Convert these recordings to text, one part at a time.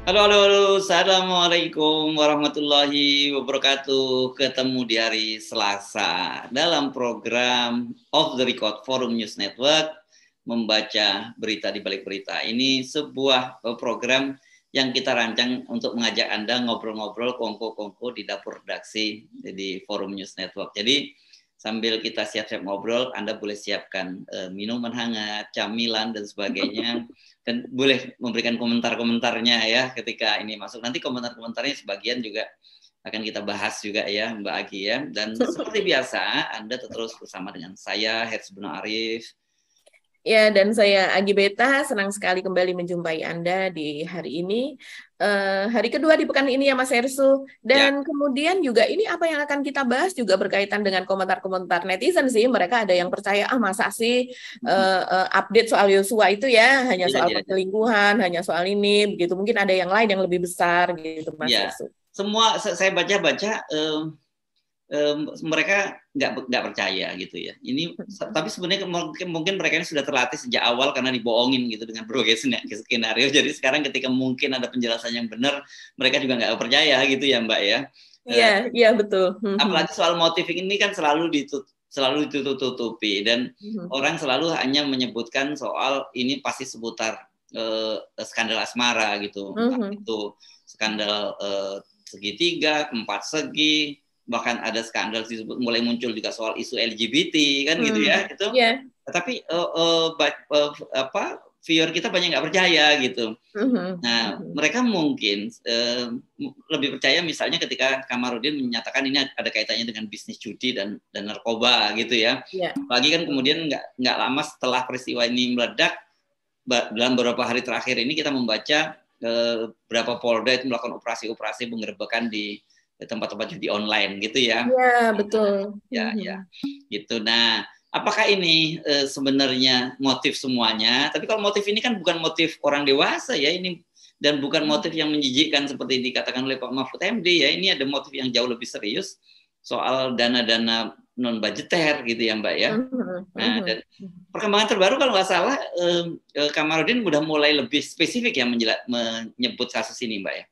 Halo, halo, halo, Assalamualaikum warahmatullahi wabarakatuh. Ketemu di hari Selasa dalam program Off the Record Forum News Network membaca berita di balik berita. Ini sebuah program yang kita rancang untuk mengajak Anda ngobrol-ngobrol kongko-kongko di dapur redaksi di Forum News Network. Jadi sambil kita siap-siap ngobrol, Anda boleh siapkan eh, minuman hangat, camilan dan sebagainya dan boleh memberikan komentar-komentarnya ya ketika ini masuk. Nanti komentar-komentarnya sebagian juga akan kita bahas juga ya Mbak Agi ya. Dan seperti biasa Anda terus bersama dengan saya Hersbuno Arif Ya, dan saya Agi Beta, senang sekali kembali menjumpai Anda di hari ini. Uh, hari kedua di pekan ini ya Mas Ersu. Ya. Dan ya. kemudian juga ini apa yang akan kita bahas juga berkaitan dengan komentar-komentar netizen sih. Mereka ada yang percaya, ah masa sih uh, update soal Yosua itu ya, hanya ya, soal ya, perselingkuhan, hanya soal ini, begitu. Mungkin ada yang lain yang lebih besar gitu Mas ya. Ersu. Semua saya baca-baca, uh, um, mereka nggak nggak percaya gitu ya. Ini tapi sebenarnya mungkin, mungkin mereka ini sudah terlatih sejak awal karena dibohongin gitu dengan berbagai skenario. Jadi sekarang ketika mungkin ada penjelasan yang benar, mereka juga nggak percaya gitu ya Mbak ya. Eh, iya, yeah, iya uh, yeah, betul. Mm-hmm. Apalagi soal motif ini kan selalu ditut selalu ditutup-tutupi dan mm-hmm. orang selalu hanya menyebutkan soal ini pasti seputar uh, skandal asmara gitu mm-hmm. itu skandal uh, segitiga empat segi bahkan ada skandal disebut mulai muncul juga soal isu LGBT kan gitu hmm. Ya, gitu ya itu yeah. tapi uh, eh, uh, eh, by, uh, eh, apa viewer kita banyak nggak percaya gitu mm-hmm. nah mm-hmm. mereka mungkin uh, lebih percaya misalnya ketika Kamarudin menyatakan ini ada kaitannya dengan bisnis judi dan dan narkoba gitu ya yeah. lagi kan kemudian nggak nggak lama setelah peristiwa ini meledak dalam beberapa hari terakhir ini kita membaca uh, berapa polda itu melakukan operasi-operasi penggerbekan di tempat-tempat judi online gitu ya. Iya, betul. Ya, ya. mm-hmm. ya. Gitu. Nah, apakah ini e, sebenarnya motif semuanya? Tapi kalau motif ini kan bukan motif orang dewasa ya, ini dan bukan mm-hmm. motif yang menjijikkan seperti dikatakan oleh Pak Mahfud MD ya. Ini ada motif yang jauh lebih serius soal dana-dana non budgeter gitu ya Mbak ya. Mm-hmm. Nah, mm-hmm. dan perkembangan terbaru kalau nggak salah eh, eh Kamarudin sudah mulai lebih spesifik ya menyebut kasus ini Mbak ya.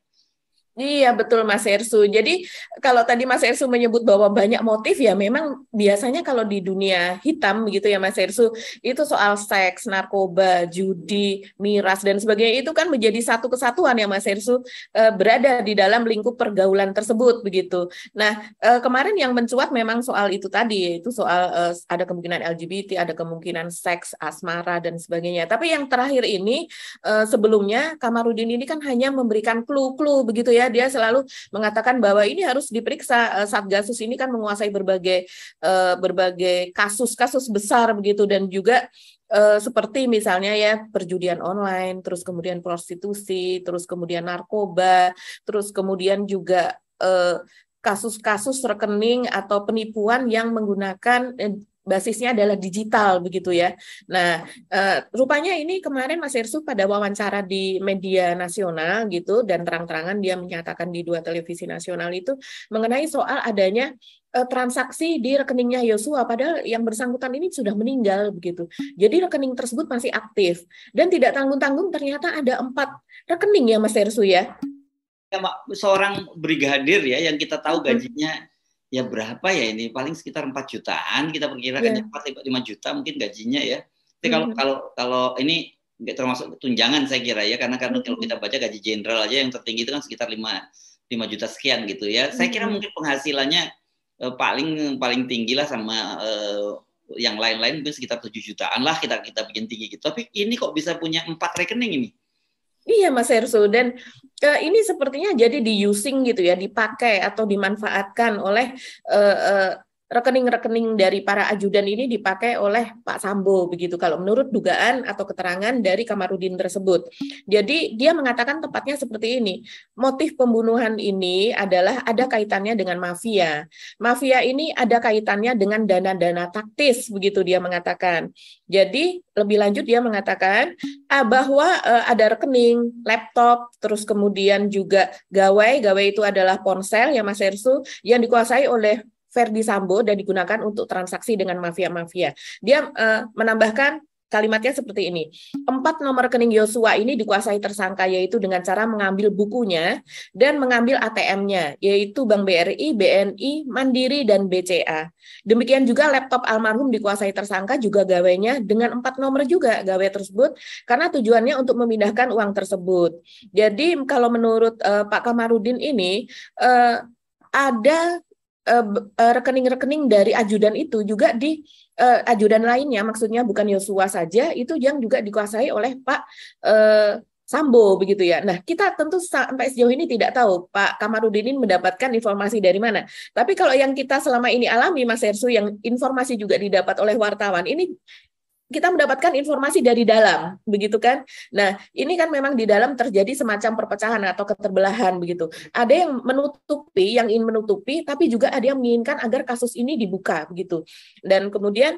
Iya betul Mas Ersu. Jadi kalau tadi Mas Ersu menyebut bahwa banyak motif ya memang biasanya kalau di dunia hitam gitu ya Mas Ersu itu soal seks, narkoba, judi, miras dan sebagainya itu kan menjadi satu kesatuan ya Mas Ersu eh, berada di dalam lingkup pergaulan tersebut begitu. Nah eh, kemarin yang mencuat memang soal itu tadi itu soal eh, ada kemungkinan LGBT, ada kemungkinan seks, asmara dan sebagainya. Tapi yang terakhir ini sebelumnya Kamarudin ini kan hanya memberikan clue-clue begitu ya dia selalu mengatakan bahwa ini harus diperiksa eh, Satgasus ini kan menguasai berbagai eh, berbagai kasus-kasus besar begitu dan juga eh, seperti misalnya ya perjudian online, terus kemudian prostitusi, terus kemudian narkoba, terus kemudian juga kasus-kasus rekening atau penipuan yang menggunakan basisnya adalah digital begitu ya. Nah, eh, rupanya ini kemarin Mas Irsu pada wawancara di media nasional gitu dan terang-terangan dia menyatakan di dua televisi nasional itu mengenai soal adanya eh, transaksi di rekeningnya Yosua padahal yang bersangkutan ini sudah meninggal begitu. Jadi rekening tersebut masih aktif dan tidak tanggung-tanggung ternyata ada empat rekening ya Mas Irsu ya. Ya, seorang brigadir ya yang kita tahu gajinya ya berapa ya ini paling sekitar 4 jutaan kita perkirakan yeah. 4 5 juta mungkin gajinya ya. Tapi kalau mm -hmm. kalau kalau ini nggak termasuk tunjangan saya kira ya karena karena kalau hmm. kita baca gaji jenderal aja yang tertinggi itu kan sekitar 5 5 juta sekian gitu ya. Saya kira hmm. mungkin penghasilannya uh, paling paling tinggilah sama uh, yang lain-lain mungkin sekitar 7 jutaan lah kita kita bikin tinggi gitu. Tapi ini kok bisa punya empat rekening ini? Iya Mas Ersu dan uh, ini sepertinya jadi di using gitu ya, dipakai atau dimanfaatkan oleh uh, uh, rekening-rekening dari para ajudan ini dipakai oleh Pak Sambo begitu kalau menurut dugaan atau keterangan dari Kamarudin tersebut. Jadi dia mengatakan tepatnya seperti ini. Motif pembunuhan ini adalah ada kaitannya dengan mafia. Mafia ini ada kaitannya dengan dana-dana taktis begitu dia mengatakan. Jadi lebih lanjut dia mengatakan ah, bahwa eh, ada rekening, laptop, terus kemudian juga gawai. Gawai itu adalah ponsel ya Mas Ersu yang dikuasai oleh Verdi Sambo dan digunakan untuk transaksi dengan mafia-mafia. Dia uh, menambahkan kalimatnya seperti ini. Empat nomor rekening Yosua ini dikuasai tersangka yaitu dengan cara mengambil bukunya dan mengambil ATM-nya yaitu Bank BRI, BNI, Mandiri, dan BCA. Demikian juga laptop almarhum dikuasai tersangka juga gawainya dengan empat nomor juga gawe tersebut karena tujuannya untuk memindahkan uang tersebut. Jadi kalau menurut uh, Pak Kamarudin ini uh, ada Eh, eh, rekening-rekening dari ajudan itu juga di uh, ajudan lainnya, maksudnya bukan Yosua saja, itu yang juga dikuasai oleh Pak uh, Sambo begitu ya. Nah, kita tentu sampai sejauh ini tidak tahu Pak Kamarudin ini mendapatkan informasi dari mana. Tapi kalau yang kita selama ini alami Mas Hersu yang informasi juga didapat oleh wartawan ini kita mendapatkan informasi dari dalam, begitu kan? Nah, ini kan memang di dalam terjadi semacam perpecahan atau keterbelahan begitu. Ada yang menutupi, yang ingin menutupi, tapi juga ada yang menginginkan agar kasus ini dibuka begitu. Dan kemudian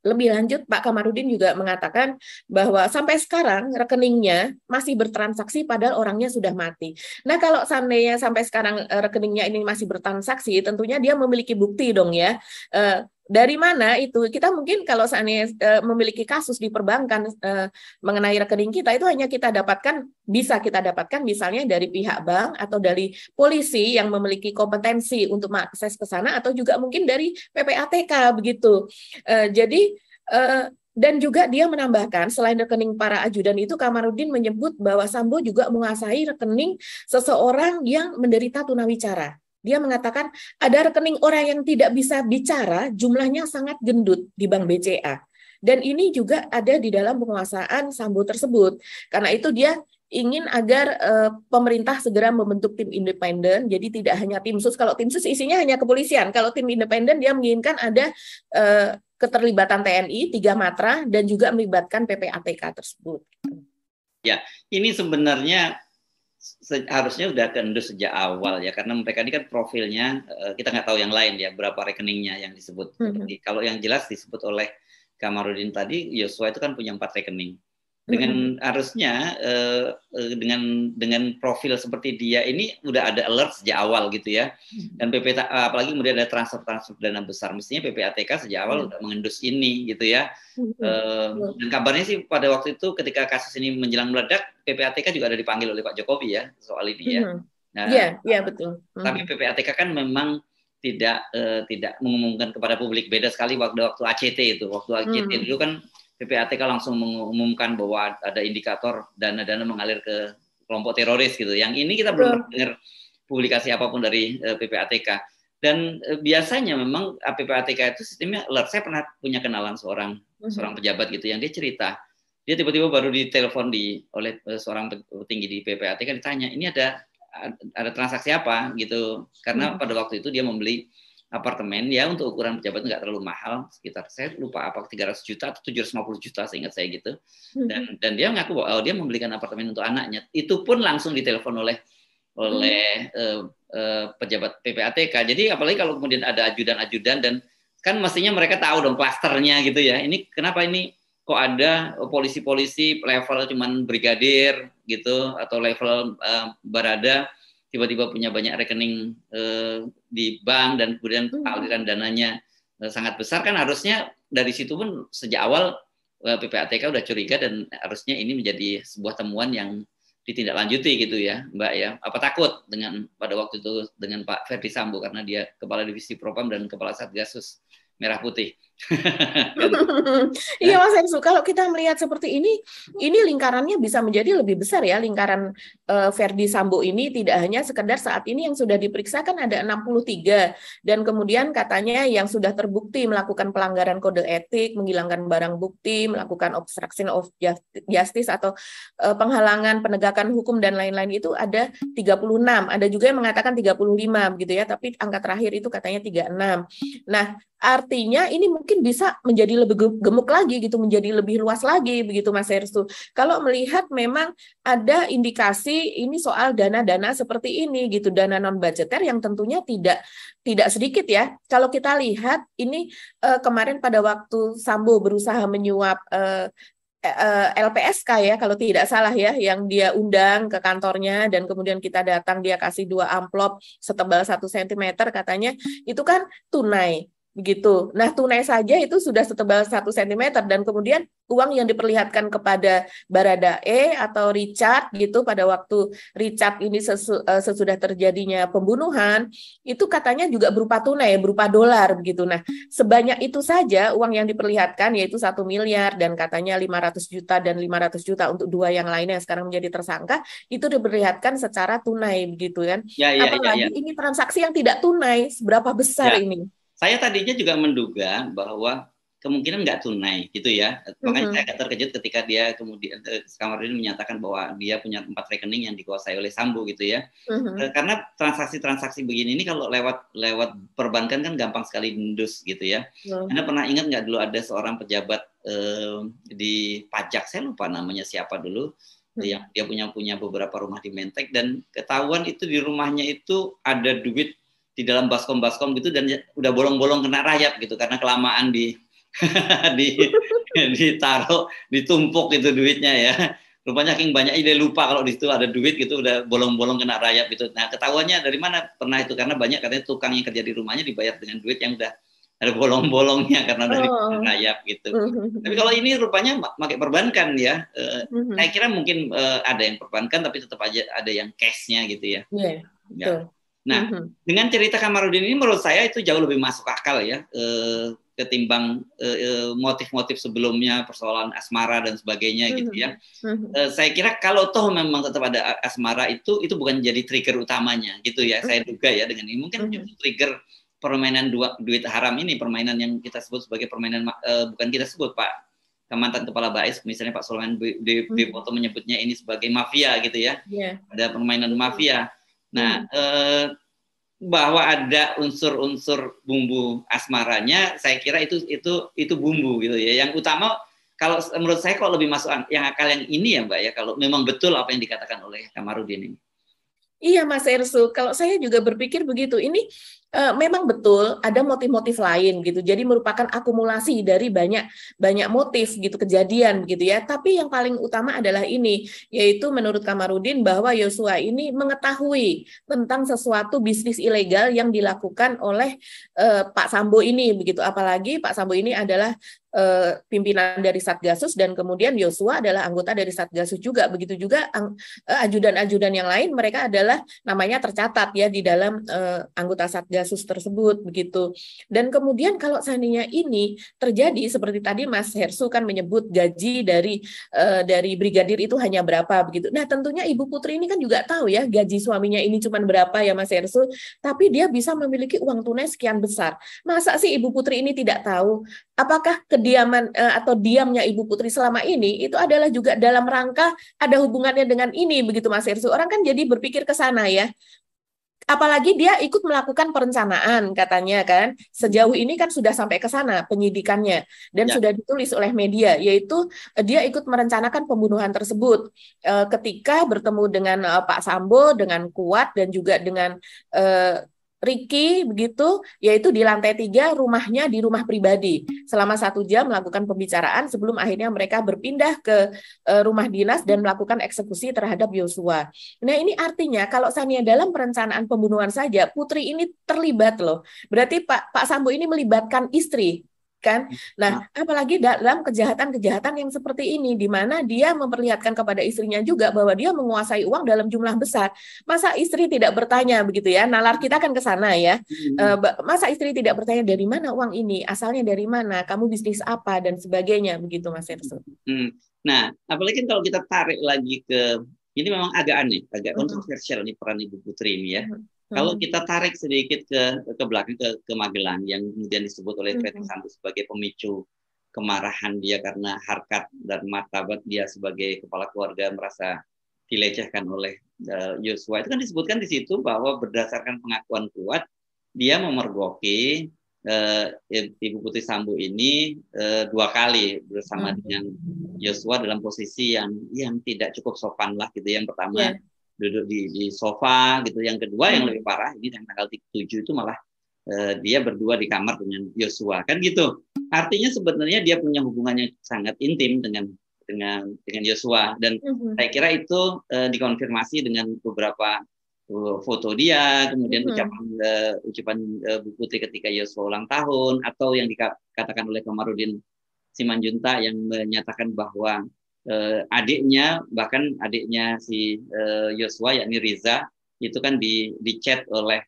lebih lanjut Pak Kamarudin juga mengatakan bahwa sampai sekarang rekeningnya masih bertransaksi padahal orangnya sudah mati. Nah kalau seandainya sampai sekarang eh, rekeningnya ini masih bertransaksi tentunya dia memiliki bukti dong ya. Eh, dari mana itu kita mungkin kalau seandainya uh, memiliki kasus di perbankan uh, mengenai rekening kita itu hanya kita dapatkan bisa kita dapatkan misalnya dari pihak bank atau dari polisi yang memiliki kompetensi untuk mengakses ke sana atau juga mungkin dari PPATK begitu. Uh, jadi uh, dan juga dia menambahkan, selain rekening para ajudan itu, Kamarudin menyebut bahwa Sambo juga menguasai rekening seseorang yang menderita tunawicara dia mengatakan ada rekening orang yang tidak bisa bicara jumlahnya sangat gendut di Bank BCA. Dan ini juga ada di dalam penguasaan Sambo tersebut. Karena itu dia ingin agar e, pemerintah segera membentuk tim independen. Jadi tidak hanya tim sus. Kalau tim sus isinya hanya kepolisian. Kalau tim independen dia menginginkan ada e, keterlibatan TNI tiga matra dan juga melibatkan PPATK tersebut. Ya, ini sebenarnya harusnya sudah ke sejak awal ya karena mereka ini kan profilnya eh, kita nggak tahu yang lain ya berapa rekeningnya yang disebut. Mm -hmm. Kalau yang jelas disebut oleh Kamarudin tadi Yosua itu kan punya empat rekening dengan hmm. harusnya uh, dengan dengan profil seperti dia ini udah ada alert sejak awal gitu ya dan PP apalagi kemudian ada transfer transfer dana besar mestinya PPATK sejak awal hmm. udah mengendus ini gitu ya hmm. dan kabarnya sih pada waktu itu ketika kasus ini menjelang meledak PPATK juga ada dipanggil oleh Pak Jokowi ya soal ini ya nah yeah, yeah, betul hmm. tapi PPATK kan memang tidak uh, tidak mengumumkan kepada publik beda sekali waktu waktu ACT itu waktu ACT hmm. dulu kan PPATK langsung mengumumkan bahwa ada indikator dana-dana mengalir ke kelompok teroris gitu. Yang ini kita belum dengar publikasi apapun dari eh, PPATK. Dan eh, biasanya memang eh, PPATK itu sistemnya alert. Saya pernah punya kenalan seorang mhm. seorang pejabat gitu yang dia cerita dia tiba-tiba baru ditelepon di oleh seorang tinggi di PPATK ditanya ini ada ada transaksi apa gitu karena mhm. pada waktu itu dia membeli apartemen ya untuk ukuran pejabat nggak terlalu mahal sekitar saya lupa apa 300 juta atau 750 juta seingat saya gitu dan mm-hmm. dan dia mengaku bahwa oh, dia membelikan apartemen untuk anaknya itu pun langsung ditelepon oleh oleh hmm. uh, uh, pejabat PPATK jadi apalagi kalau kemudian ada ajudan-ajudan dan kan mestinya mereka tahu dong klasternya gitu ya ini kenapa ini kok ada eh, polisi-polisi level cuman brigadir gitu atau level uh, barada tiba-tiba punya banyak rekening uh, di bank dan kemudian hmm. aliran dananya uh, sangat besar kan harusnya dari situ pun sejak awal uh, eh, PPATK udah curiga dan harusnya ini menjadi sebuah temuan yang ditindaklanjuti gitu ya Mbak ya apa takut dengan pada waktu itu dengan Pak Ferdi Sambo karena dia kepala divisi Propam dan kepala Satgasus Merah Putih iya Mas Ensu, kalau kita melihat seperti ini, ini lingkarannya bisa menjadi lebih besar ya lingkaran uh, Verdi Sambo ini tidak hanya sekedar saat ini yang sudah diperiksa kan ada 63 dan kemudian katanya yang sudah terbukti melakukan pelanggaran kode etik, menghilangkan barang bukti, melakukan obstruction of justice atau uh, penghalangan penegakan hukum dan lain-lain itu ada 36. Ada juga yang mengatakan 35 gitu ya, tapi angka terakhir itu katanya 36. Nah, artinya ini mungkin mungkin bisa menjadi lebih gemuk lagi gitu, menjadi lebih luas lagi begitu Mas Erstu. Kalau melihat memang ada indikasi ini soal dana-dana seperti ini gitu, dana non budgeter yang tentunya tidak tidak sedikit ya. Kalau kita lihat ini uh, kemarin pada waktu Sambo berusaha menyuap uh, eh, eh, LPSK ya kalau tidak salah ya yang dia undang ke kantornya dan kemudian kita datang dia kasih dua amplop setebal satu sentimeter katanya itu kan tunai begitu. Nah, tunai saja itu sudah setebal 1 cm dan kemudian uang yang diperlihatkan kepada Barada E atau Richard gitu pada waktu Richard ini sesu, eh, sesudah terjadinya pembunuhan itu katanya juga berupa tunai, berupa dolar begitu. Nah, sebanyak itu saja uang yang diperlihatkan yaitu satu miliar dan katanya 500 juta dan 500 juta untuk dua yang lainnya yang sekarang menjadi tersangka itu diperlihatkan secara tunai begitu kan. Ya, ya, ya Apalagi ya, ya. ini transaksi yang tidak tunai, seberapa besar ya. ini? Saya tadinya juga menduga bahwa kemungkinan nggak tunai gitu ya. Makanya mm -hmm. saya agak terkejut ketika dia kemudian eh, ini menyatakan bahwa dia punya empat rekening yang dikuasai oleh Sambo gitu ya. Mm -hmm. Karena transaksi-transaksi begini ini kalau lewat lewat perbankan kan gampang sekali dendus, gitu ya. Mm -hmm. Anda pernah ingat nggak dulu ada seorang pejabat eh, di pajak saya lupa namanya siapa dulu mm. yang dia punya punya beberapa rumah di Menteng dan ketahuan itu di rumahnya itu ada duit di dalam baskom-baskom gitu dan ya, udah bolong-bolong kena rayap gitu karena kelamaan di di ditaruh ditumpuk itu duitnya ya rupanya king banyak ide lupa kalau di situ ada duit gitu udah bolong-bolong kena rayap gitu nah ketahuannya dari mana pernah itu karena banyak katanya tukang yang kerja di rumahnya dibayar dengan duit yang udah ada bolong-bolongnya karena dari oh. rayap gitu. Hmm. Tapi kalau ini rupanya pakai perbankan ya. Uh, mm-hmm. kira mungkin uh, ada yang perbankan tapi tetap aja ada yang cashnya gitu ya. Iya. Yeah, ya. Nah, mm-hmm. dengan cerita Kamarudin ini menurut saya itu jauh lebih masuk akal ya eh, ketimbang motif eh, eh, motif-motif sebelumnya persoalan asmara dan sebagainya mm-hmm. gitu mhm. ya. Mm-hmm. Eh, saya kira kalau toh memang tetap ada asmara itu itu bukan jadi trigger utamanya gitu ya. Mm-hmm. Saya mhm. duga ya dengan ini mungkin mm-hmm. trigger permainan dua, duit haram ini permainan yang kita sebut sebagai permainan eh, bukan kita sebut Pak mantan kepala BAIS misalnya Pak di mhm. foto menyebutnya ini sebagai mafia gitu ya. Yeah. Ada permainan mafia. Nah, eh, bahwa ada unsur-unsur bumbu asmaranya, saya kira itu itu itu bumbu gitu ya. Yang utama kalau menurut saya kok lebih masuk yang akal yang ini ya Mbak ya kalau memang betul apa yang dikatakan oleh Kamarudin ini. Iya Mas Ersu, kalau saya juga berpikir begitu. Ini Eh, memang betul ada motif-motif lain gitu. Jadi merupakan akumulasi dari banyak banyak motif gitu kejadian gitu ya. Tapi yang paling utama adalah ini yaitu menurut Kamarudin bahwa Yosua ini mengetahui tentang sesuatu bisnis ilegal yang dilakukan oleh uh, Pak Sambo ini begitu. Apalagi Pak Sambo ini adalah eh, pimpinan dari Satgasus dan kemudian Yosua adalah anggota dari Satgasus juga. Begitu juga eh, ajudan-ajudan yang lain mereka adalah namanya tercatat ya di dalam eh, anggota Satgasus tersebut begitu. Dan kemudian kalau seandainya ini terjadi seperti tadi Mas Hersu kan menyebut gaji dari eh, dari brigadir itu hanya berapa begitu. Nah, tentunya Ibu Putri ini kan juga tahu ya gaji suaminya ini cuma berapa ya Mas Hersu, tapi dia bisa memiliki uang tunai sekian besar. Masa sih Ibu Putri ini tidak tahu? apakah kediaman eh, atau diamnya Ibu Putri selama ini itu adalah juga dalam rangka ada hubungannya dengan ini begitu Mas Irsu. Orang kan jadi berpikir ke sana ya. Apalagi dia ikut melakukan perencanaan katanya kan. Sejauh ini kan sudah sampai ke sana penyidikannya dan ya. sudah ditulis oleh media yaitu eh, dia ikut merencanakan pembunuhan tersebut eh, ketika bertemu dengan Pak Sambo, dengan Kuat dan juga dengan Ricky begitu, yaitu di lantai tiga rumahnya di rumah pribadi selama satu jam melakukan pembicaraan sebelum akhirnya mereka berpindah ke uh, rumah dinas dan melakukan eksekusi terhadap Yosua. Nah ini artinya kalau Sania dalam perencanaan pembunuhan saja Putri ini terlibat loh. Berarti Pak Pak Sambo ini melibatkan istri kan? Iya. Nah, apalagi dalam kejahatan-kejahatan yang seperti ini di mana dia memperlihatkan kepada istrinya juga bahwa dia menguasai uang dalam jumlah besar. Masa istri tidak bertanya begitu ya? Nalar kita kan ke sana ya. Iya. Eh, masa istri tidak bertanya dari mana uang ini, asalnya dari mana, kamu bisnis apa dan sebagainya begitu Mas Erso. Hmm. Nah, apalagi kan kalau kita tarik lagi ke ini memang agak aneh, agak kontroversial nih peran Ibu Putri ini ya. Kalau hmm. kita tarik sedikit ke ke belakang ke, ke Magelang yang kemudian disebut oleh hmm. Fredrik sebagai pemicu kemarahan dia karena harkat dan martabat dia sebagai kepala keluarga merasa dilecehkan oleh Yosua eh, itu kan disebutkan di situ bahwa berdasarkan pengakuan kuat dia memergoki uh, ibu putri Sambu ini uh, dua kali bersama hmm. dengan Yosua dalam posisi yang yang tidak cukup sopan lah gitu ya, yang pertama yeah duduk di, di sofa gitu. Yang kedua yang lebih parah ini yang tanggal 7 itu malah eh, dia berdua di kamar dengan Yosua kan gitu. Artinya sebenarnya dia punya hubungan yang sangat intim dengan dengan dengan Yosua dan uh-huh. saya kira itu eh, dikonfirmasi dengan beberapa eh, foto dia, kemudian mhm. ucapan uh, ucapan uh, Bu Putri ketika Yosua ulang tahun atau yang dikatakan oleh Kamarudin Simanjunta yang menyatakan bahwa eh, adiknya bahkan adiknya si eh, Yosua eh, yakni Riza itu kan di dicat oleh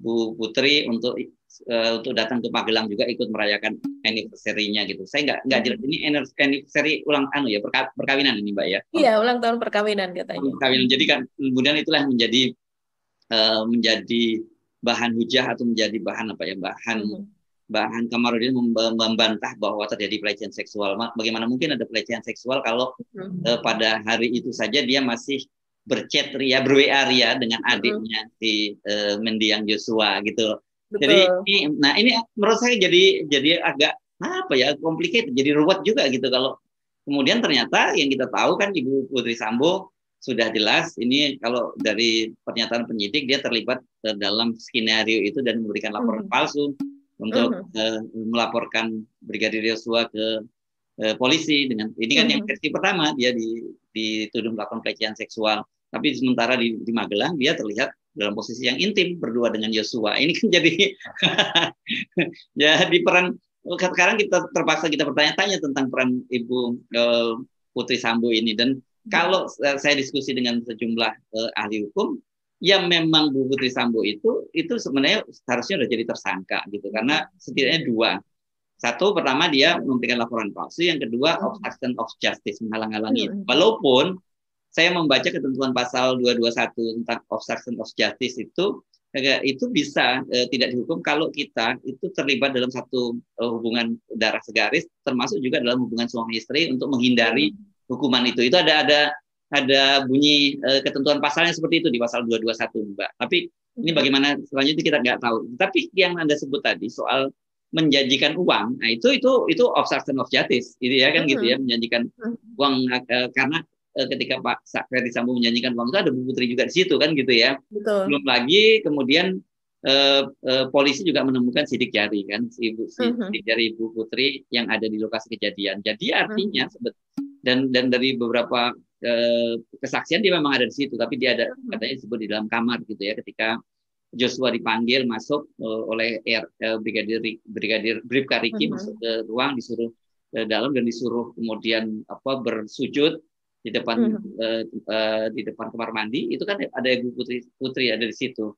Bu Putri untuk eh, untuk datang ke Magelang juga ikut merayakan anniversary-nya gitu. Saya nggak nggak jelas ini anniversary ulang anu ya perka, perkawinan ini Mbak ya. Iya, ulang tahun perkawinan katanya. Perkawinan. Jadi kan kemudian itulah menjadi eh, menjadi bahan hujah atau menjadi bahan apa ya bahan hmm bahan Kamarudin membantah bahwa terjadi pelecehan seksual. Bagaimana mungkin ada pelecehan seksual kalau uh, pada hari itu saja dia masih berchat ria, berwa ria dengan hmm. adiknya di eh, mendiang Joshua gitu. Betul. Jadi ini, nah ini menurut saya jadi jadi agak apa ya complicated, jadi ruwet juga gitu kalau kemudian ternyata yang kita tahu kan Ibu Putri Sambo sudah jelas ini kalau dari pernyataan penyidik dia terlibat eh, dalam skenario itu dan memberikan laporan hmm. palsu untuk uh-huh. uh, melaporkan Brigadir Yosua ke uh, polisi dengan ini kan uh-huh. yang mhm. versi pertama dia di, dituduh melakukan pelecehan seksual tapi sementara di, di Magelang dia terlihat dalam posisi yang intim berdua dengan Yosua ini kan jadi jadi peran. sekarang kita terpaksa kita bertanya-tanya tentang peran ibu uh, Putri Sambo ini dan mhm. kalau saya diskusi dengan sejumlah uh, ahli hukum ya memang Bu Putri Sambo itu itu sebenarnya harusnya sudah jadi tersangka gitu karena setidaknya dua satu pertama dia memberikan laporan palsu yang kedua oh. obstruction of justice menghalang-halangi hmm, hmm. walaupun saya membaca ketentuan pasal 221 tentang obstruction of justice itu eh, itu bisa eh, tidak dihukum kalau kita itu terlibat dalam satu eh, hubungan darah segaris termasuk juga dalam hubungan suami istri untuk menghindari hmm. hukuman itu itu ada ada ada bunyi e, ketentuan pasalnya seperti itu di pasal 221 Mbak. Tapi ini bagaimana selanjutnya kita nggak tahu. Tapi yang Anda sebut tadi soal menjanjikan uang, nah itu itu itu obstruction of justice, gitu ya kan gitu ya menjanjikan uang e, karena e, ketika Pak Ferdi Sambo menjanjikan uang itu ada Bu Putri juga di situ kan gitu ya. Betul. Belum lagi kemudian e, e, polisi juga menemukan sidik jari kan si ibu si, uh-huh. sidik jari Bu putri yang ada di lokasi kejadian. Jadi artinya uh-huh. dan dan dari beberapa Eh, kesaksian dia memang ada di situ, tapi dia ada hmm. katanya disebut di dalam kamar gitu ya ketika Joshua dipanggil masuk eh, oleh R, uh, eh, brigadir brigadir Bribka Riki uh-huh. masuk ke ruang disuruh ke dalam dan disuruh kemudian apa bersujud di depan uh-huh. uh, uh, di depan kamar mandi itu kan ada Ibu Putri Putri ada di situ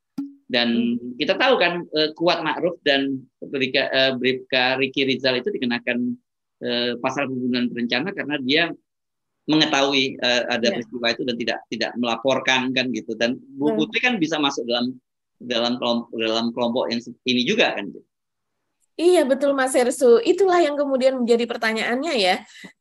dan uh-huh. kita tahu kan uh, kuat Ma'ruf dan Bripka, uh, Bripka Riki Rizal itu dikenakan uh, pasal pembunuhan berencana karena dia mengetahui uh, ada yeah. peristiwa itu dan tidak tidak melaporkan kan gitu dan Bu Putri kan bisa masuk dalam dalam kelompok dalam kelompok yang ini juga kan Iya betul Mas Hersu, itulah yang kemudian menjadi pertanyaannya ya.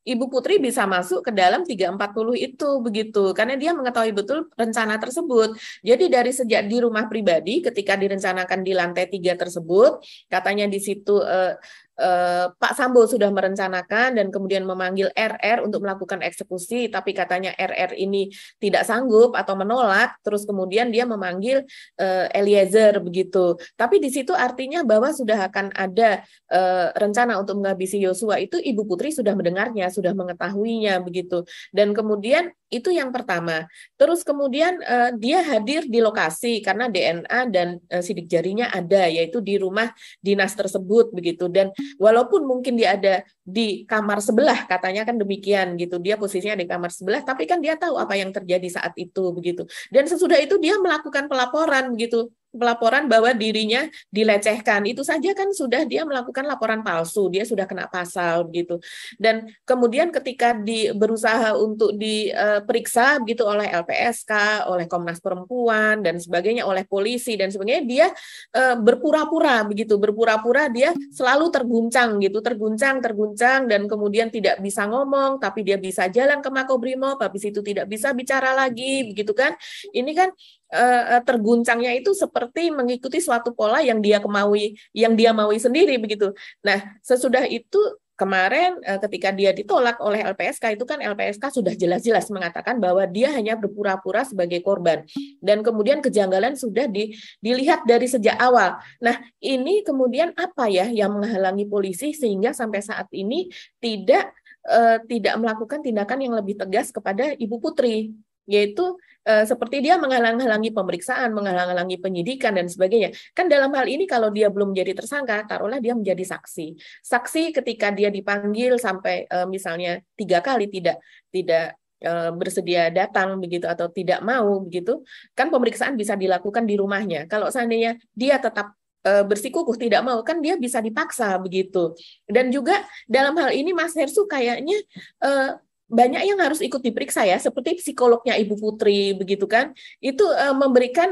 Ibu Putri bisa masuk ke dalam 340 itu begitu, karena dia mengetahui betul rencana tersebut. Jadi dari sejak di rumah pribadi ketika direncanakan di lantai tiga tersebut, katanya di situ eh, Eh, Pak Sambo sudah merencanakan dan kemudian memanggil RR untuk melakukan eksekusi, tapi katanya RR ini tidak sanggup atau menolak, terus kemudian dia memanggil uh, Eliezer begitu. Tapi di situ artinya bahwa sudah akan ada uh, rencana untuk menghabisi Yosua itu Ibu Putri sudah mendengarnya, sudah mengetahuinya begitu. Dan kemudian itu yang pertama. Terus kemudian uh, dia hadir di lokasi karena DNA dan uh, sidik jarinya ada yaitu di rumah dinas tersebut begitu dan Walaupun mungkin dia ada di kamar sebelah, katanya kan demikian gitu. Dia posisinya di kamar sebelah, tapi kan dia tahu apa yang terjadi saat itu begitu. Dan sesudah itu dia melakukan pelaporan begitu pelaporan bahwa dirinya dilecehkan itu saja kan sudah dia melakukan laporan palsu dia sudah kena pasal gitu dan kemudian ketika di berusaha untuk diperiksa eh, gitu oleh LPSK oleh Komnas Perempuan dan sebagainya oleh polisi dan sebagainya dia uh, berpura-pura begitu berpura-pura dia selalu terguncang gitu terguncang terguncang dan kemudian tidak bisa ngomong tapi dia bisa jalan ke Makobrimo tapi itu tidak bisa bicara lagi begitu kan ini kan Eh, eh, terguncangnya itu seperti mengikuti suatu pola yang dia kemaui, yang dia maui sendiri begitu. Nah, sesudah itu kemarin eh, ketika dia ditolak oleh LPSK itu kan LPSK sudah jelas-jelas mengatakan bahwa dia hanya berpura-pura sebagai korban dan kemudian kejanggalan sudah di, dilihat dari sejak awal. Nah, ini kemudian apa ya yang menghalangi polisi sehingga sampai saat ini tidak tidak melakukan tindakan yang lebih tegas kepada Ibu Putri? yaitu eh, seperti dia menghalang-halangi pemeriksaan, menghalang-halangi penyidikan dan sebagainya. Kan dalam hal ini kalau dia belum menjadi tersangka, taruhlah dia menjadi saksi. Saksi ketika dia dipanggil sampai eh, misalnya tiga kali tidak tidak eh, bersedia datang begitu atau tidak mau begitu kan pemeriksaan bisa dilakukan di rumahnya kalau seandainya dia tetap bersikukuh tidak mau kan dia bisa dipaksa begitu dan juga dalam hal ini Mas Hersu kayaknya eh, banyak yang harus ikut diperiksa ya, seperti psikolognya Ibu Putri begitu kan, itu uh, memberikan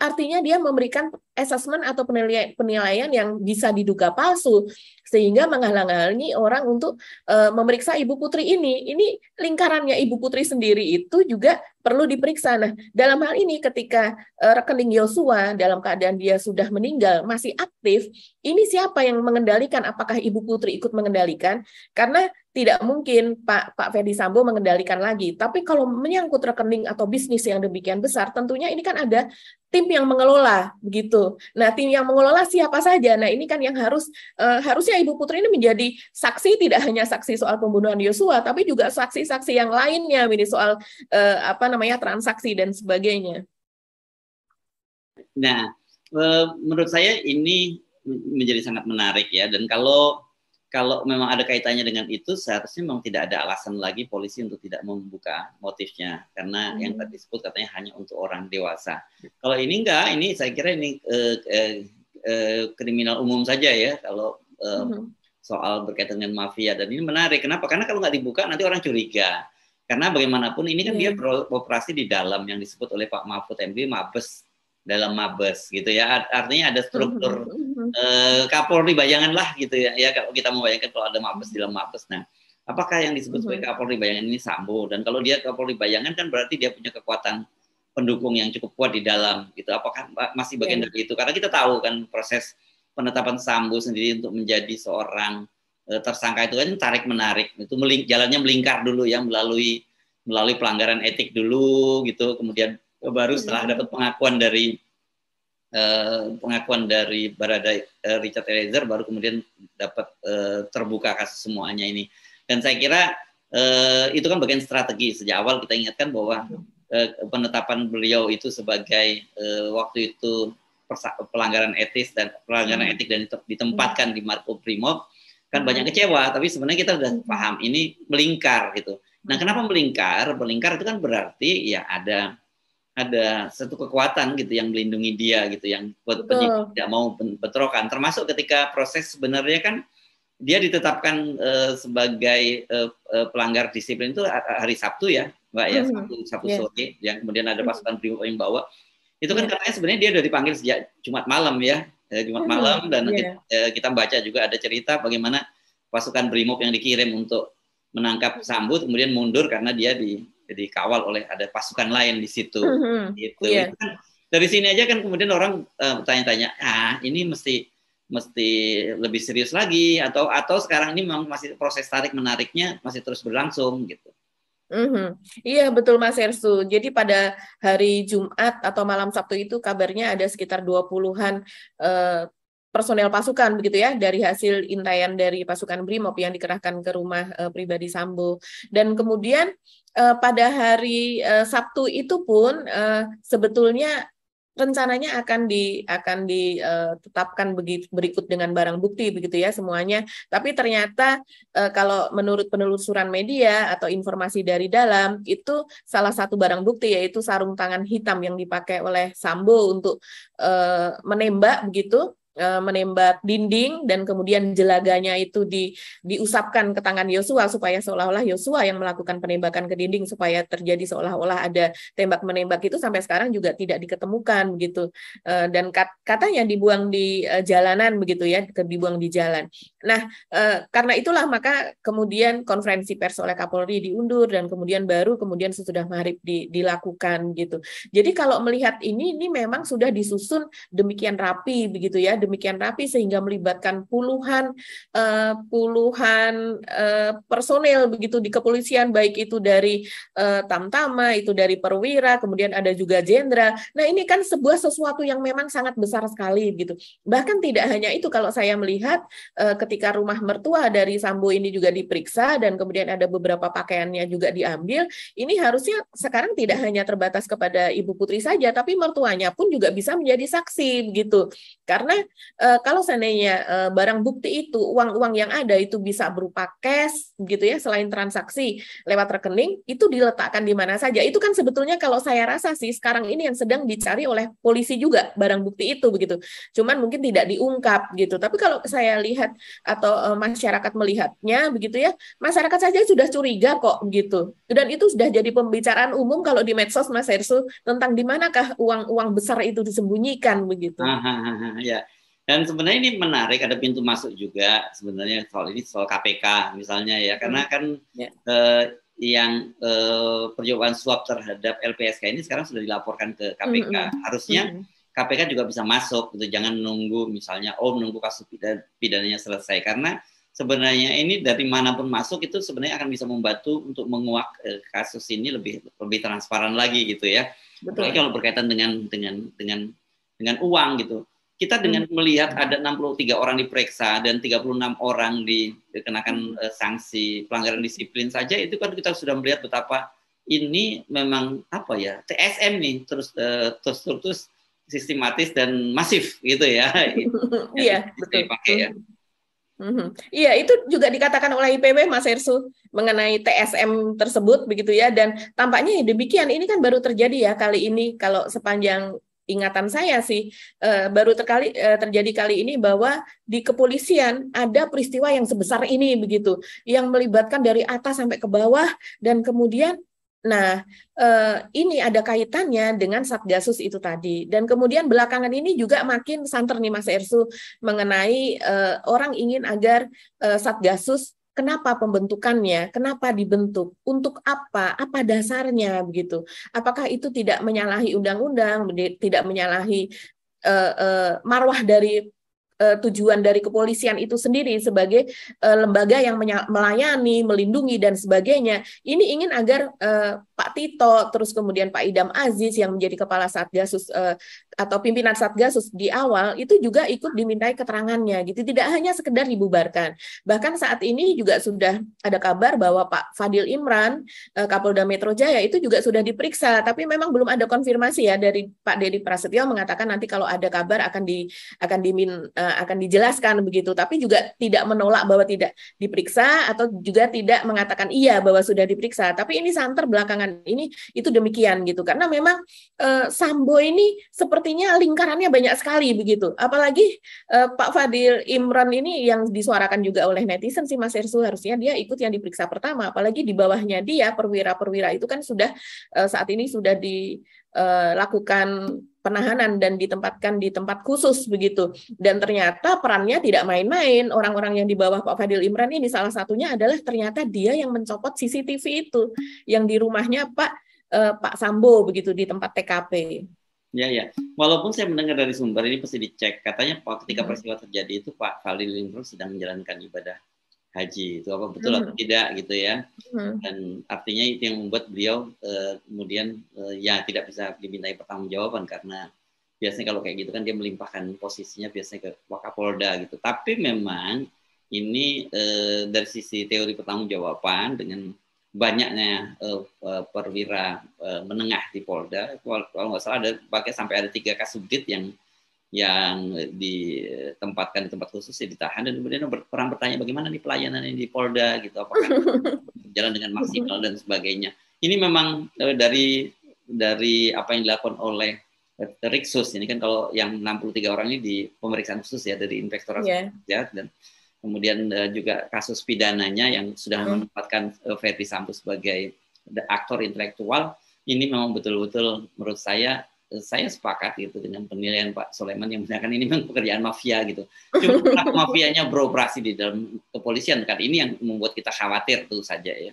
artinya dia memberikan assessment atau penilaian, penilaian yang bisa diduga palsu sehingga menghalang-halangi orang untuk e, memeriksa ibu putri ini. Ini lingkarannya ibu putri sendiri itu juga perlu diperiksa. Nah, dalam hal ini ketika e, rekening Yosua dalam keadaan dia sudah meninggal masih aktif, ini siapa yang mengendalikan? Apakah ibu putri ikut mengendalikan? Karena tidak mungkin Pak Pak Ferdi Sambo mengendalikan lagi. Tapi kalau menyangkut rekening atau bisnis yang demikian besar, tentunya ini kan ada tim yang mengelola begitu. Nah, tim yang mengelola siapa saja? Nah, ini kan yang harus uh, harusnya Ibu Putri ini menjadi saksi tidak hanya saksi soal pembunuhan Yosua, tapi juga saksi-saksi yang lainnya ini soal uh, apa namanya transaksi dan sebagainya. Nah, eh, menurut saya ini menjadi sangat menarik ya dan kalau kalau memang ada kaitannya dengan itu seharusnya memang tidak ada alasan lagi polisi untuk tidak membuka motifnya karena hmm. yang tadi disebut katanya hanya untuk orang dewasa. Kalau ini enggak, ini saya kira ini eh, eh, eh, kriminal umum saja ya kalau eh, hmm. soal berkaitan dengan mafia dan ini menarik. Kenapa? Karena kalau nggak dibuka nanti orang curiga. Karena bagaimanapun ini kan hmm. dia iya. operasi di dalam yang disebut oleh Pak Mahfud MD Mabes dalam Mabes gitu ya. Artinya ada struktur mm-hmm. Mm-hmm. eh, Kapolri bayangan lah gitu ya. Ya kalau kita membayangkan kalau ada Mabes di dalam Mabes. Nah, apakah yang disebut sebagai mm-hmm. Kapolri bayangan ini Sambo? Dan kalau dia Kapolri bayangan kan berarti dia punya kekuatan pendukung yang cukup kuat di dalam gitu. Apakah masih bagian iya. dari itu? Karena kita tahu kan proses penetapan Sambo sendiri untuk menjadi seorang eh, tersangka itu kan tarik menarik itu meling, jalannya melingkar dulu yang melalui melalui pelanggaran etik dulu gitu kemudian baru hmm. setelah dapat pengakuan dari uh, pengakuan dari Barada eh, Richard Eliezer baru kemudian dapat uh, terbuka kasus semuanya ini dan saya kira uh, itu kan bagian strategi sejak awal kita ingatkan bahwa uh, penetapan beliau itu sebagai uh, waktu itu pelanggaran etis dan pelanggaran hmm. etik dan ditempatkan hmm. di Marco Primov kan hmm. banyak kecewa tapi sebenarnya kita sudah hmm. paham ini melingkar gitu. Nah, kenapa melingkar? Melingkar itu kan berarti ya ada ada satu kekuatan gitu yang melindungi dia gitu yang buat penyidik tidak mau bentrokan termasuk ketika proses sebenarnya kan dia ditetapkan uh, sebagai uh, uh, pelanggar disiplin itu hari Sabtu ya Mbak ya mm-hmm. Sabtu Sabtu yeah. sore yang kemudian ada mm-hmm. pasukan brimob yang bawa itu kan yeah. katanya sebenarnya dia sudah dipanggil sejak Jumat malam ya Jumat mm-hmm. malam dan yeah. Iya. kita, kita baca juga ada cerita bagaimana pasukan brimob yang dikirim untuk menangkap Sambut kemudian mundur karena dia di jadi kawal oleh ada pasukan lain di situ mm-hmm. gitu yeah. itu kan, dari sini aja kan kemudian orang bertanya eh, tanya-tanya ah ini mesti mesti lebih serius lagi atau atau sekarang ini memang masih proses tarik menariknya masih terus berlangsung gitu Mm-hmm. Iya betul Mas Ersu. Jadi pada hari Jumat atau malam Sabtu itu kabarnya ada sekitar 20-an eh, personel pasukan begitu ya dari hasil intayan dari pasukan Brimob yang dikerahkan ke rumah uh, pribadi Sambo dan kemudian uh, pada hari uh, Sabtu itu pun uh, sebetulnya rencananya akan di akan ditetapkan begitu berikut dengan barang bukti begitu ya semuanya tapi ternyata kalau menurut penelusuran media atau informasi dari dalam itu salah satu barang bukti yaitu sarung tangan hitam yang dipakai oleh Sambo untuk menembak begitu Eh, menembak dinding dan kemudian jelaganya itu di diusapkan ke tangan Yosua supaya seolah-olah Yosua yang melakukan penembakan ke dinding supaya terjadi seolah-olah ada tembak menembak itu sampai sekarang juga tidak diketemukan begitu eh, dan katanya dibuang di eh, jalanan begitu ya dibuang di jalan. Nah karena itulah maka kemudian konferensi pers oleh Kapolri diundur dan kemudian baru kemudian sesudah maghrib dilakukan gitu. Jadi kalau melihat ini ini memang sudah disusun demikian rapi begitu ya demikian rapi sehingga melibatkan puluhan uh, puluhan uh, personel begitu di kepolisian baik itu dari uh, tamtama itu dari perwira kemudian ada juga jenderal nah ini kan sebuah sesuatu yang memang sangat besar sekali gitu bahkan tidak hanya itu kalau saya melihat uh, ketika rumah mertua dari sambo ini juga diperiksa dan kemudian ada beberapa pakaiannya juga diambil ini harusnya sekarang tidak hanya terbatas kepada ibu putri saja tapi mertuanya pun juga bisa menjadi saksi gitu karena uh, kalau seandainya uh, barang bukti itu uang-uang yang ada itu bisa berupa cash gitu ya selain transaksi lewat rekening itu diletakkan di mana saja itu kan sebetulnya kalau saya rasa sih sekarang ini yang sedang dicari oleh polisi juga barang bukti itu begitu cuman mungkin tidak diungkap gitu tapi kalau saya lihat atau uh, masyarakat melihatnya begitu ya masyarakat saja sudah curiga kok gitu dan itu sudah jadi pembicaraan umum kalau di medsos Mas Ersu tentang di manakah uang-uang besar itu disembunyikan begitu. Aha, aha, ah, ah, ya. Dan sebenarnya ini menarik, ada pintu masuk juga sebenarnya soal ini soal KPK misalnya ya, karena hmm. kan ya. uh, yang uh, eh, percobaan suap terhadap LPSK ini sekarang sudah dilaporkan ke KPK. Hmm, hmm, -hmm. Harusnya -hmm. KPK juga bisa masuk, gitu. jangan nunggu misalnya oh menunggu kasus pidan pidananya selesai, karena sebenarnya ini dari manapun masuk itu sebenarnya akan bisa membantu untuk menguak uh, kasus ini lebih lebih transparan lagi gitu ya. Betul. Apalagi kalau berkaitan dengan dengan dengan dengan uang gitu kita dengan hmm. melihat ada 63 orang diperiksa dan 36 orang dikenakan hmm. eh, sanksi pelanggaran disiplin saja itu kan kita sudah melihat betapa ini memang apa ya TSM nih terus uh, terus terus sistematis dan masif gitu ya. Iya betul. Dipakai ya. Mm-hmm. Iya, itu juga dikatakan oleh IPW Mas Ersu mengenai TSM tersebut begitu ya dan tampaknya ya demikian ini kan baru terjadi ya kali ini kalau sepanjang ingatan saya sih uh, baru terkali uh, terjadi kali ini bahwa di kepolisian ada peristiwa yang sebesar ini begitu yang melibatkan dari atas sampai ke bawah dan kemudian Nah, uh, ini ada kaitannya dengan Satgasus itu tadi. Dan kemudian belakangan ini juga makin santer nih Mas Ersu mengenai uh, orang ingin agar uh, Satgasus Kenapa pembentukannya? Kenapa dibentuk? Untuk apa? Apa dasarnya begitu? Apakah itu tidak menyalahi undang-undang, tidak menyalahi uh, uh, marwah dari uh, tujuan dari kepolisian itu sendiri sebagai uh, lembaga yang melayani, melindungi dan sebagainya. Ini ingin agar uh, Pak Tito terus kemudian Pak Idam Aziz yang menjadi kepala Satgasus uh, atau pimpinan Satgasus di awal itu juga ikut dimintai keterangannya gitu. Tidak hanya sekedar dibubarkan. Bahkan saat ini juga sudah ada kabar bahwa Pak Fadil Imran uh, Kapolda Metro Jaya itu juga sudah diperiksa tapi memang belum ada konfirmasi ya dari Pak Dedi Prasetyo mengatakan nanti kalau ada kabar akan di akan dimin akan dijelaskan begitu, tapi juga tidak menolak bahwa tidak diperiksa atau juga tidak mengatakan iya bahwa sudah diperiksa. Tapi ini santer belakangan ini itu demikian gitu karena memang e, Sambo ini sepertinya lingkarannya banyak sekali begitu. Apalagi e, Pak Fadil Imran ini yang disuarakan juga oleh netizen sih Mas Ersu harusnya dia ikut yang diperiksa pertama, apalagi di bawahnya dia perwira-perwira itu kan sudah e, saat ini sudah dilakukan penahanan dan ditempatkan di tempat khusus begitu. Dan ternyata perannya tidak main-main. Orang-orang yang di bawah Pak Fadil Imran ini salah satunya adalah ternyata dia yang mencopot CCTV itu yang di rumahnya Pak eh, Pak Sambo begitu di tempat TKP. Ya ya, walaupun saya mendengar dari sumber ini pasti dicek katanya Pak ketika hmm. peristiwa terjadi itu Pak Fadil Imran sedang menjalankan ibadah haji itu apa betul mm-hmm. atau hmm. tidak gitu ya hmm. dan artinya itu yang membuat beliau uh, kemudian uh, ya tidak bisa dimintai pertanggungjawaban karena biasanya kalau kayak gitu kan dia melimpahkan posisinya biasanya ke Wakapolda gitu tapi memang ini uh, dari sisi teori pertanggungjawaban dengan banyaknya uh, perwira uh, menengah di Polda kalau nggak salah ada pakai sampai ada tiga kasubdit yang yang ditempatkan di tempat khusus ya ditahan dan kemudian orang bertanya bagaimana nih pelayanan ini di Polda gitu apa jalan dengan maksimal dan sebagainya. Ini memang eh, dari dari apa yang dilakukan oleh eh, Riksus ini kan kalau yang 63 orang ini di pemeriksaan khusus ya dari Inspektorat yeah. ya dan kemudian eh, juga kasus pidananya yang sudah hmm. menempatkan Ferry Sambo sebagai aktor intelektual ini memang betul-betul menurut saya saya sepakat gitu dengan penilaian Pak Soleman yang mengatakan ini memang pekerjaan mafia gitu. Cuma mafianya beroperasi di dalam kepolisian kan ini yang membuat kita khawatir tuh saja ya.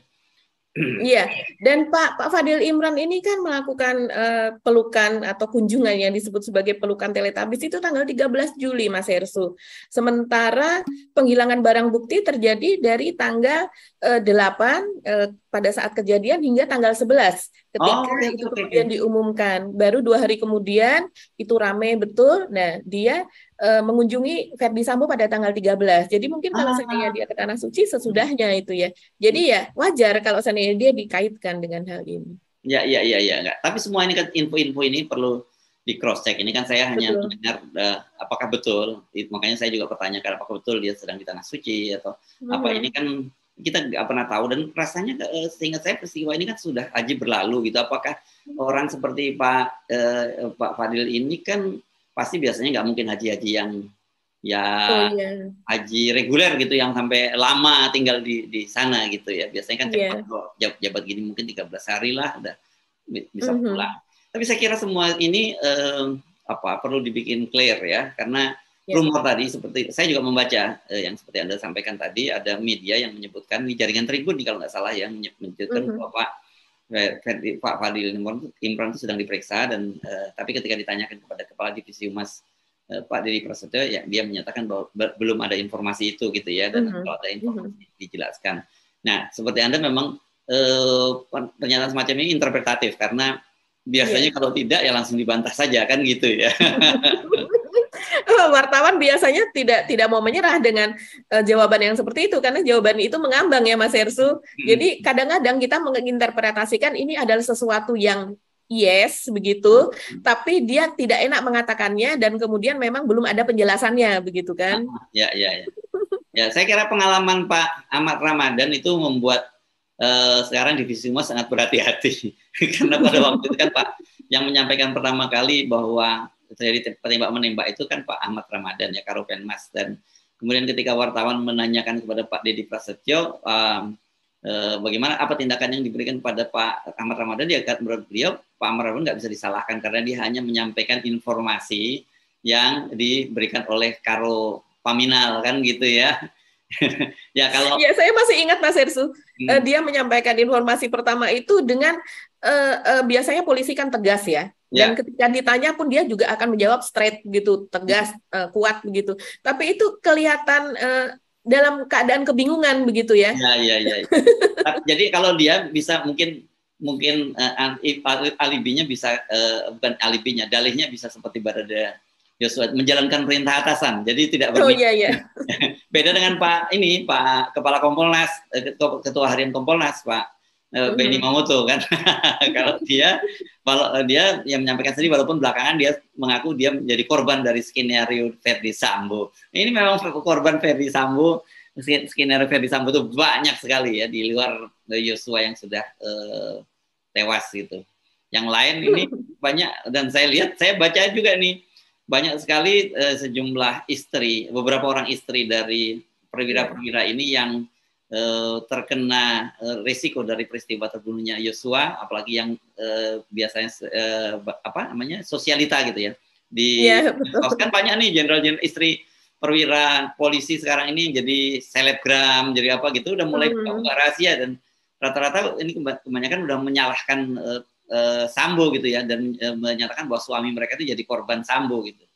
Iya, dan Pak Pak Fadil Imran ini kan melakukan uh, pelukan atau kunjungan yang disebut sebagai pelukan teletabis itu tanggal 13 Juli Mas Hersu. Sementara penghilangan barang bukti terjadi dari tanggal uh, 8 uh, pada saat kejadian hingga tanggal 11 ketika oh, itu kemudian diumumkan baru dua hari kemudian itu rame betul nah dia uh, mengunjungi Ferdi Sambo pada tanggal 13 jadi mungkin kalau -huh. Ah. seandainya dia ke tanah suci sesudahnya hmm. itu ya jadi ya wajar kalau seandainya dia dikaitkan dengan hal ini ya ya ya ya enggak tapi semua ini kan info-info ini perlu di cross check ini kan saya betul. hanya mendengar uh, apakah betul makanya saya juga pertanyakan apakah betul dia sedang di tanah suci atau hmm. apa ini kan kita nggak pernah tahu dan rasanya sehingga seingat saya peristiwa ini kan sudah aja berlalu gitu apakah hmm. orang seperti Pak eh, Pak Fadil ini kan pasti biasanya nggak mungkin haji-haji yang ya oh, yeah. haji reguler gitu yang sampai lama tinggal di di sana gitu ya biasanya kan iya. cepat yeah. jabat, jabat gini mungkin 13 hari lah udah bisa mm -hmm. pulang tapi saya kira semua ini eh, apa perlu dibikin clear ya karena Ya. rumor tadi seperti saya juga membaca eh, yang seperti anda sampaikan tadi ada media yang menyebutkan di jaringan Tribun kalau nggak salah yang menyebutkan mm -hmm. bahwa eh, Pak Fadil Imran itu sedang diperiksa dan eh, tapi ketika ditanyakan kepada kepala divisi humas eh, Pak Diri Prasetyo ya dia menyatakan bahwa belum ada informasi itu gitu ya dan mm -hmm. kalau ada mhm. informasi dijelaskan. Nah seperti anda memang eh, pernyataan semacam ini interpretatif karena biasanya yeah. kalau tidak ya langsung dibantah saja kan gitu ya. wartawan biasanya tidak tidak mau menyerah dengan uh, jawaban yang seperti itu karena jawaban itu mengambang ya Mas Hersu. Hmm. Jadi kadang-kadang kita menginterpretasikan ini adalah sesuatu yang yes begitu, hmm. tapi dia tidak enak mengatakannya dan kemudian memang belum ada penjelasannya begitu kan? Ah, ya ya ya. ya saya kira pengalaman Pak Ahmad Ramadan itu membuat uh, sekarang divisi semua sangat berhati-hati karena pada waktu itu kan Pak yang menyampaikan pertama kali bahwa terjadi penembak menembak itu kan Pak Ahmad Ramadan ya Karopenmas dan kemudian ketika wartawan menanyakan kepada Pak Dedi Prasetyo um, eh, bagaimana apa tindakan yang diberikan kepada Pak Ahmad Ramadan dia kata menurut beliau Pak Ahmad Ramadan nggak bisa disalahkan karena dia hanya menyampaikan informasi yang diberikan oleh Karo Paminal kan gitu ya ya kalau ya saya masih ingat Mas Ersu hmm. Eh, dia menyampaikan informasi pertama itu dengan uh, uh, biasanya polisi kan tegas ya dan ya. ketika ditanya pun dia juga akan menjawab straight gitu tegas uh, kuat begitu tapi itu kelihatan uh, dalam keadaan kebingungan begitu ya ya ya, ya. jadi kalau dia bisa mungkin mungkin uh, alibinya bisa uh, bukan alibinya dalihnya bisa seperti barada Yosua menjalankan perintah atasan jadi tidak berbeda oh, iya, iya. beda dengan Pak ini Pak Kepala Kompolnas Ketua Harian Kompolnas Pak Eh, Benny Mamoto kan kalau dia kalau eh, dia yang menyampaikan sendiri walaupun belakangan dia mengaku dia menjadi korban dari skenario Ferdi Sambo ini memang korban Ferdi Sambo skenario Ferdi Sambo itu banyak sekali ya di luar Yosua eh, yang sudah uh, tewas itu. yang lain ini banyak dan saya lihat saya baca juga nih banyak sekali uh, sejumlah istri beberapa orang istri dari perwira-perwira ini yang eh, terkena resiko eh, risiko dari peristiwa terbunuhnya Yosua, apalagi yang eh, biasanya eh, apa namanya sosialita gitu ya di yeah, iya, kan banyak nih jenderal-jenderal istri perwira polisi sekarang ini jadi selebgram, jadi apa gitu udah mulai mm-hmm. rahasia dan rata-rata ini kebanyakan udah menyalahkan uh, uh, Sambo gitu ya dan uh, menyatakan bahwa suami mereka itu jadi korban Sambo gitu.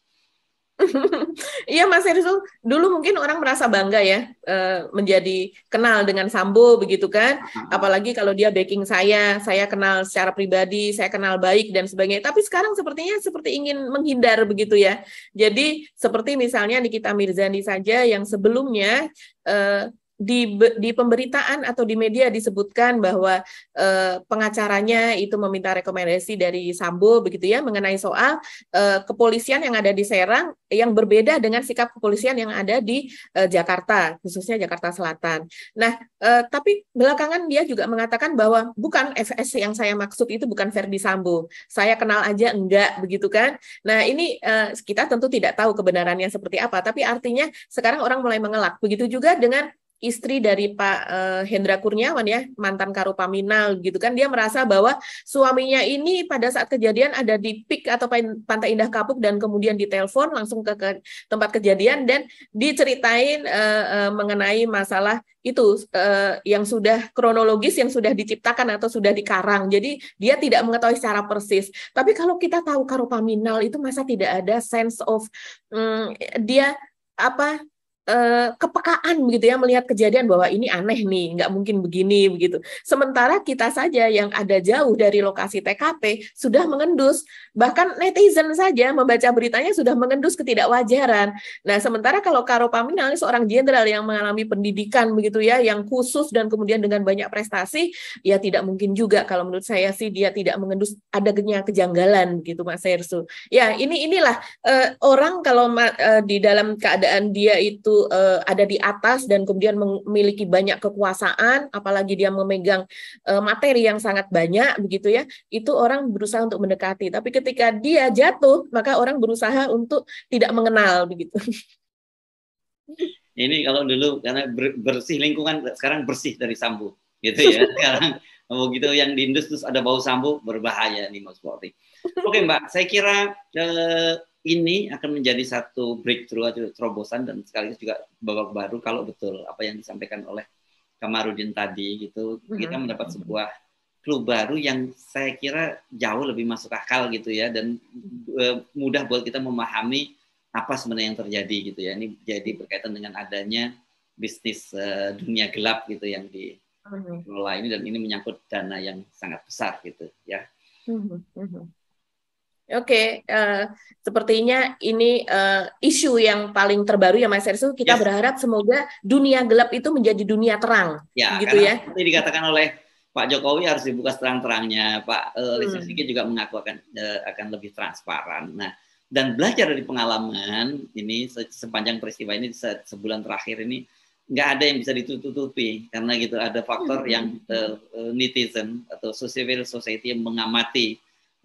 Iya Mas Herzul, dulu mungkin orang merasa bangga ya eh, menjadi kenal dengan Sambo begitu kan, apalagi kalau dia backing saya, saya kenal secara pribadi, saya kenal baik dan sebagainya. Tapi sekarang sepertinya seperti ingin menghindar begitu ya. Jadi seperti misalnya Nikita Mirzani saja yang sebelumnya uh, di di pemberitaan atau di media disebutkan bahwa eh, pengacaranya itu meminta rekomendasi dari Sambo begitu ya mengenai soal eh, kepolisian yang ada di Serang yang berbeda dengan sikap kepolisian yang ada di eh, Jakarta khususnya Jakarta Selatan. Nah, eh, tapi belakangan dia juga mengatakan bahwa bukan FS yang saya maksud itu bukan Verdi Sambo. Saya kenal aja enggak begitu kan. Nah, ini eh, kita tentu tidak tahu kebenarannya seperti apa tapi artinya sekarang orang mulai mengelak. Begitu juga dengan istri dari Pak uh, Hendra Kurniawan ya, mantan Karupaminal gitu kan, dia merasa bahwa suaminya ini pada saat kejadian ada di PIK atau Pantai Indah Kapuk dan kemudian ditelepon langsung ke, ke tempat kejadian dan diceritain uh, uh, mengenai masalah itu uh, yang sudah kronologis yang sudah diciptakan atau sudah dikarang. Jadi dia tidak mengetahui secara persis. Tapi kalau kita tahu karupaminal itu masa tidak ada sense of um, dia apa Eh, kepekaan begitu ya melihat kejadian bahwa ini aneh nih, nggak mungkin begini begitu. Sementara kita saja yang ada jauh dari lokasi TKP sudah mengendus, bahkan netizen saja membaca beritanya sudah mengendus ketidakwajaran. Nah, sementara kalau Karo Paminal seorang jenderal yang mengalami pendidikan begitu ya, yang khusus dan kemudian dengan banyak prestasi, ya tidak mungkin juga kalau menurut saya sih dia tidak mengendus adanya kejanggalan gitu Mas Hersu. Ya, ini inilah eh, orang kalau eh, di dalam keadaan dia itu itu uh, eh, ada di atas dan kemudian memiliki banyak kekuasaan, apalagi dia memegang uh, materi yang sangat banyak begitu ya, itu orang berusaha untuk mendekati. Tapi ketika dia jatuh, maka orang berusaha untuk tidak mengenal begitu. Ini kalau dulu karena bersih lingkungan sekarang bersih dari sambu gitu ya. Sekarang mau gitu yang di industri ada bau sambu berbahaya nih Mas Polri. Oke Mbak, saya kira Uh, ini akan menjadi satu breakthrough atau terobosan dan sekaligus juga babak baru kalau betul apa yang disampaikan oleh Kamarudin tadi gitu mm-hmm. kita mendapat sebuah clue baru yang saya kira jauh lebih masuk akal gitu ya dan e, mudah buat kita memahami apa sebenarnya yang terjadi gitu ya ini jadi berkaitan dengan adanya bisnis e, dunia gelap gitu yang mm-hmm. dikelola ini dan ini menyangkut dana yang sangat besar gitu ya. Mm-hmm. mm-hmm. Oke, okay, uh, eh, sepertinya ini uh, isu yang paling terbaru ya Mas Ersu. Kita yes. berharap semoga dunia gelap itu menjadi dunia terang, ya, gitu ya. Seperti dikatakan oleh Pak Jokowi harus dibuka terang-terangnya. Pak uh, eh, Lisa hmm. juga mengaku akan uh, akan lebih transparan. Nah, dan belajar dari pengalaman ini se sepanjang peristiwa ini se sebulan terakhir ini nggak ada yang bisa ditutupi karena gitu ada faktor hmm. yang uh, netizen atau civil society yang mengamati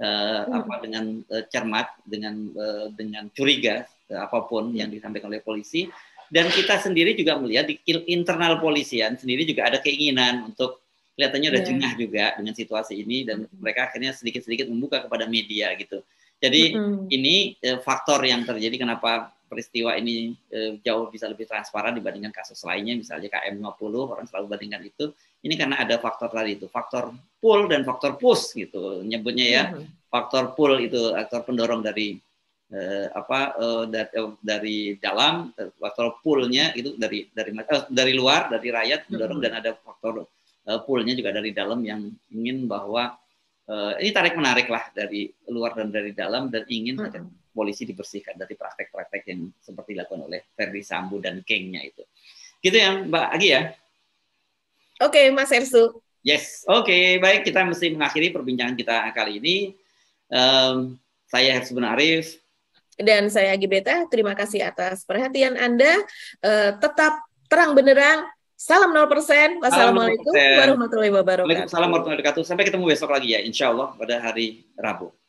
uh, apa dengan uh, cermat, dengan uh, dengan curiga uh, apapun hmm. yang disampaikan oleh polisi. Dan kita sendiri juga melihat di internal polisian sendiri juga ada keinginan untuk kelihatannya udah yeah. jengah juga dengan situasi ini dan hmm. mereka akhirnya sedikit-sedikit membuka kepada media gitu. Jadi mm-hmm. ini uh, faktor yang terjadi kenapa peristiwa ini jauh bisa lebih transparan dibandingkan kasus lainnya misalnya KM50 orang selalu bandingkan itu ini karena ada faktor tadi itu, faktor pull dan faktor push gitu nyebutnya ya. Hmm. Faktor pull itu faktor pendorong dari eh, apa eh, dari, eh, dari dalam, faktor pullnya itu dari dari eh, dari luar, dari rakyat mm hmm. dan ada faktor eh, pullnya juga dari dalam yang ingin bahwa eh, ini tarik menarik lah dari luar dan dari dalam dan ingin hmm polisi dibersihkan dari praktek-praktek yang seperti dilakukan oleh Ferdi Sambo dan gengnya itu. Gitu ya Mbak Agi ya. Oke, okay, Mas Ersu. Yes, oke. Okay. Baik, kita mesti mengakhiri perbincangan kita kali ini. Um, saya Ersu Benarif. Dan saya Gibeta, terima kasih atas perhatian Anda. Uh, tetap terang benderang. Salam 0%. Wassalamualaikum warahmatullahi wabarakatuh. Waalaikumsalam warahmatullahi wabarakatuh. Sampai ketemu besok lagi ya, insya Allah pada hari Rabu.